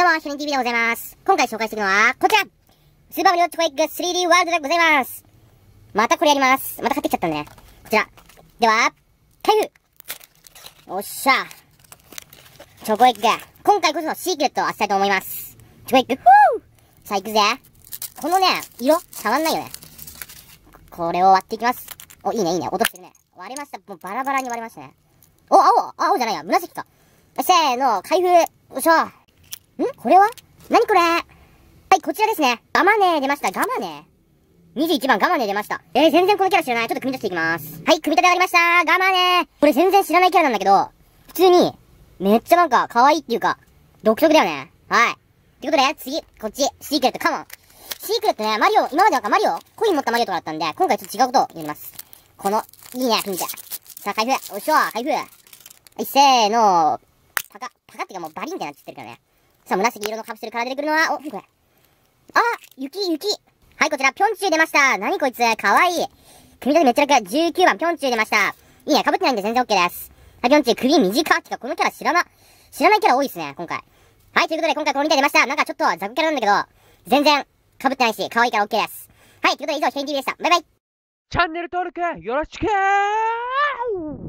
どうも、ひめん TV でございます。今回紹介していくのは、こちらスーパーマリオチョコエッグ 3D ワールドでございますまたこれやります。また買ってきちゃったんでね。こちら。では、開封おっしゃ。チョコエッグ。今回こそシークレットを当てたいと思います。チョコエッグ、ふぅさあ行くぜ。このね、色、触んないよね。これを割っていきます。お、いいね、いいね。落としてるね。割れました。もうバラバラに割れましたね。お、青青じゃないや。紫か。せーの、開封よいしょんこれは何これはい、こちらですね。ガマネー出ました。ガマネー。21番ガマネー出ました。えー、全然このキャラ知らない。ちょっと組み立てていきます。はい、組み立て終わりましたガマネー。これ全然知らないキャラなんだけど、普通に、めっちゃなんか可愛いっていうか、独特だよね。はい。ということで、次、こっち、シークレット、カモン。シークレットね、マリオ、今までなんかマリオ、コイン持ったマリオとかだったんで、今回ちょっと違うことをやります。この、いいね、ピゃチ。さあ、開封。おいしょ、開封。はい、せーの、パカ、パカっていうかもうバリンってなっちゃってるからね。さあ、紫色のカプセルから出てくるのは、お、これ。あ雪、雪はい、こちら、ぴょんちゅう出ました何こいつかわいい組み立てめっちゃ楽19番、ぴょんちゅう出ましたいいね、ぶってないんで全然 OK です。はい、ぴょんちゅう、首短ってか、このキャラ知らな、知らないキャラ多いですね、今回。はい、ということで、今回この2体出ましたなんかちょっと、ザクキャラなんだけど、全然、かぶってないし、可愛いから OK です。はい、ということで以上、ヒンキビでした。バイバイチャンネル登録、よろしくー